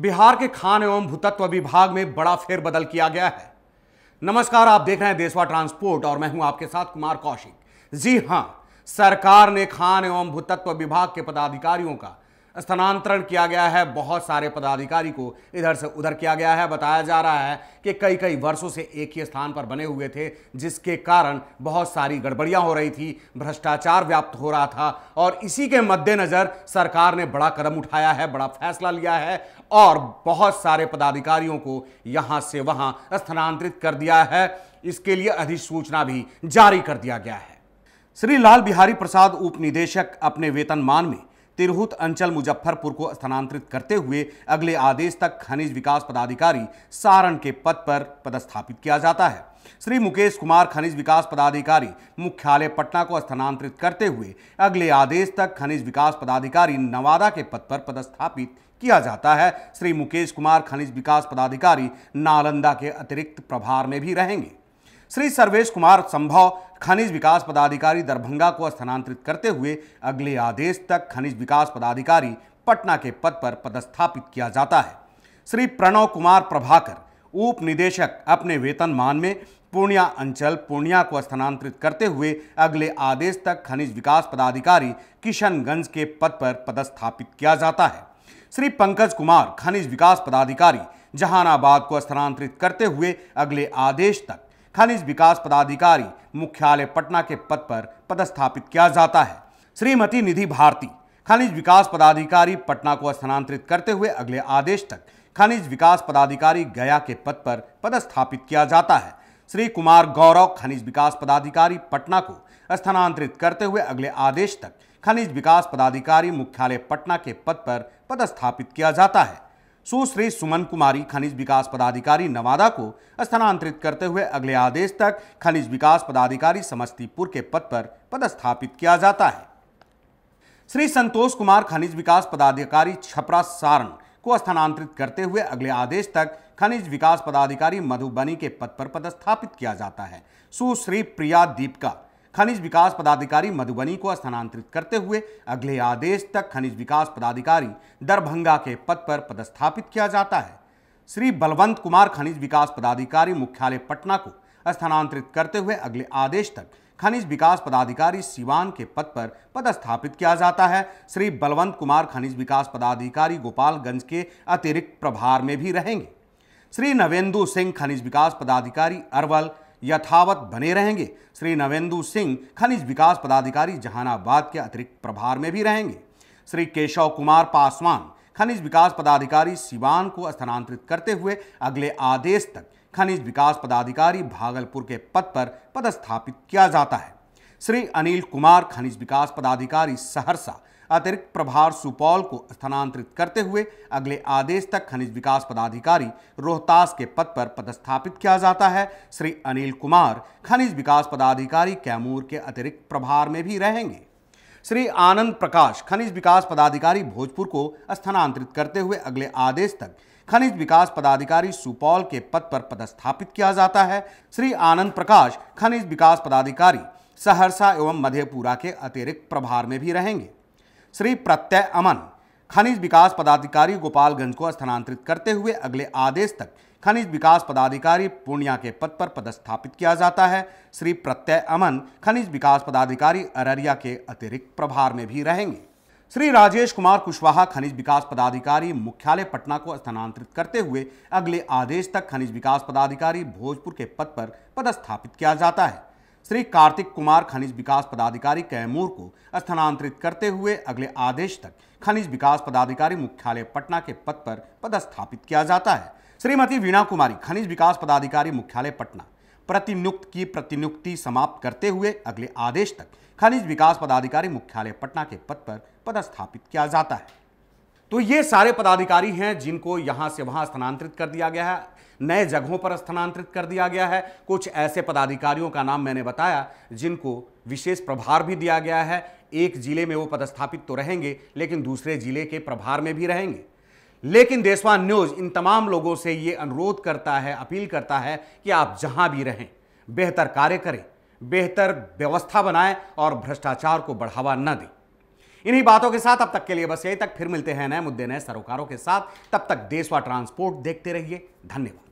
बिहार के खान एवं भूतत्व विभाग में बड़ा फेरबदल किया गया है नमस्कार आप देख रहे हैं देशवा ट्रांसपोर्ट और मैं हूं आपके साथ कुमार कौशिक जी हां सरकार ने खान एवं भूतत्व विभाग के पदाधिकारियों का स्थानांतरण किया गया है बहुत सारे पदाधिकारी को इधर से उधर किया गया है बताया जा रहा है कि कई कई वर्षों से एक ही स्थान पर बने हुए थे जिसके कारण बहुत सारी गड़बड़ियां हो रही थी भ्रष्टाचार व्याप्त हो रहा था और इसी के मद्देनज़र सरकार ने बड़ा कदम उठाया है बड़ा फैसला लिया है और बहुत सारे पदाधिकारियों को यहाँ से वहाँ स्थानांतरित कर दिया है इसके लिए अधिसूचना भी जारी कर दिया गया है श्री लाल बिहारी प्रसाद उप निदेशक अपने वेतनमान में तिरहुत अंचल मुजफ्फरपुर को स्थानांतरित करते हुए अगले आदेश तक खनिज विकास पदाधिकारी सारण के पद पर पदस्थापित किया जाता है श्री मुकेश कुमार खनिज विकास पदाधिकारी मुख्यालय पटना को स्थानांतरित करते हुए अगले आदेश तक खनिज विकास पदाधिकारी नवादा के पद पर पदस्थापित किया जाता है श्री मुकेश कुमार खनिज विकास पदाधिकारी नालंदा के अतिरिक्त प्रभार में भी रहेंगे श्री सर्वेश कुमार संभव खनिज विकास पदाधिकारी दरभंगा को स्थानांतरित करते हुए अगले आदेश तक खनिज विकास पदाधिकारी पटना के पद पर पदस्थापित किया जाता है श्री प्रणव कुमार प्रभाकर उप निदेशक अपने वेतन मान में पूर्णिया अंचल पूर्णिया को स्थानांतरित करते हुए अगले आदेश तक खनिज विकास पदाधिकारी किशनगंज के पद पर पदस्थापित किया जाता है श्री पंकज कुमार खनिज विकास पदाधिकारी जहानाबाद को स्थानांतरित करते हुए अगले आदेश तक खनिज विकास पदाधिकारी मुख्यालय पटना के पद पर पदस्थापित किया जाता है श्रीमती निधि भारती खनिज विकास पदाधिकारी पटना को स्थानांतरित करते हुए अगले आदेश तक खनिज विकास पदाधिकारी गया के पद पर पदस्थापित किया जाता है श्री कुमार गौरव खनिज विकास पदाधिकारी पटना को स्थानांतरित करते हुए अगले आदेश तक खनिज विकास पदाधिकारी मुख्यालय पटना के पद पर पदस्थापित किया जाता है सुश्री सुमन कुमारी खनिज विकास पदाधिकारी नवादा को स्थानांतरित करते हुए अगले आदेश तक खनिज विकास पदाधिकारी समस्तीपुर के पद पर पदस्थापित किया जाता है श्री संतोष कुमार खनिज विकास पदाधिकारी छपरा सारण को स्थानांतरित करते हुए अगले आदेश तक खनिज विकास पदाधिकारी मधुबनी के पद पर पदस्थापित किया जाता है सुश्री प्रिया दीपका खनिज विकास पदाधिकारी मधुबनी को स्थानांतरित करते हुए अगले आदेश तक खनिज विकास पदाधिकारी दरभंगा के पद पर पदस्थापित किया जाता है श्री बलवंत कुमार खनिज विकास पदाधिकारी मुख्यालय पटना को स्थानांतरित करते हुए अगले आदेश तक खनिज विकास पदाधिकारी सिवान के पद पर पदस्थापित किया जाता है श्री बलवंत कुमार खनिज विकास पदाधिकारी गोपालगंज के अतिरिक्त प्रभार में भी रहेंगे श्री नवेंदु सिंह खनिज विकास पदाधिकारी अरवल यथावत बने रहेंगे श्री नवेंदु सिंह खनिज विकास पदाधिकारी जहानाबाद के अतिरिक्त प्रभार में भी रहेंगे श्री केशव कुमार पासवान खनिज विकास पदाधिकारी सिवान को स्थानांतरित करते हुए अगले आदेश तक खनिज विकास पदाधिकारी भागलपुर के पद पर पदस्थापित किया जाता है श्री अनिल कुमार खनिज विकास पदाधिकारी सहरसा अतिरिक्त प्रभार सुपौल को स्थानांतरित करते हुए अगले आदेश तक खनिज विकास पदाधिकारी रोहतास के पद पर पदस्थापित किया जाता है श्री अनिल कुमार खनिज विकास पदाधिकारी कैमूर के अतिरिक्त प्रभार में भी रहेंगे श्री आनंद प्रकाश खनिज विकास पदाधिकारी भोजपुर को स्थानांतरित करते हुए अगले आदेश तक खनिज विकास पदाधिकारी सुपौल के पद पर पदस्थापित किया जाता है श्री आनंद प्रकाश खनिज विकास पदाधिकारी सहरसा एवं मधेपुरा के अतिरिक्त प्रभार में भी रहेंगे श्री प्रत्यय अमन खनिज विकास पदाधिकारी गोपालगंज को स्थानांतरित करते हुए अगले आदेश तक खनिज विकास पदाधिकारी पूर्णिया के पद पर पदस्थापित किया जाता है श्री प्रत्यय अमन खनिज विकास पदाधिकारी अररिया के अतिरिक्त प्रभार में भी रहेंगे श्री राजेश कुमार कुशवाहा खनिज विकास पदाधिकारी मुख्यालय पटना को स्थानांतरित करते हुए अगले आदेश तक खनिज विकास पदाधिकारी भोजपुर के पद पर पदस्थापित किया जाता है श्री कार्तिक कुमार खनिज विकास पदाधिकारी कैमूर को स्थानांतरित करते हुए अगले आदेश तक खनिज विकास पदाधिकारी मुख्यालय पटना के पद पर पदस्थापित किया जाता है श्रीमती वीणा कुमारी खनिज विकास पदाधिकारी मुख्यालय पटना प्रतिनियुक्त की प्रतिनियुक्ति समाप्त करते हुए अगले आदेश तक खनिज विकास पदाधिकारी मुख्यालय पटना के पद पर पदस्थापित किया जाता है तो ये सारे पदाधिकारी हैं जिनको यहाँ से वहां स्थानांतरित कर दिया गया है नए जगहों पर स्थानांतरित कर दिया गया है कुछ ऐसे पदाधिकारियों का नाम मैंने बताया जिनको विशेष प्रभार भी दिया गया है एक जिले में वो पदस्थापित तो रहेंगे लेकिन दूसरे जिले के प्रभार में भी रहेंगे लेकिन देशवान न्यूज़ इन तमाम लोगों से ये अनुरोध करता है अपील करता है कि आप जहां भी रहें बेहतर कार्य करें बेहतर व्यवस्था बनाएं और भ्रष्टाचार को बढ़ावा न दें इन्हीं बातों के साथ अब तक के लिए बस यही तक फिर मिलते हैं नए मुद्दे नए सरोकारों के साथ तब तक देशवा ट्रांसपोर्ट देखते रहिए धन्यवाद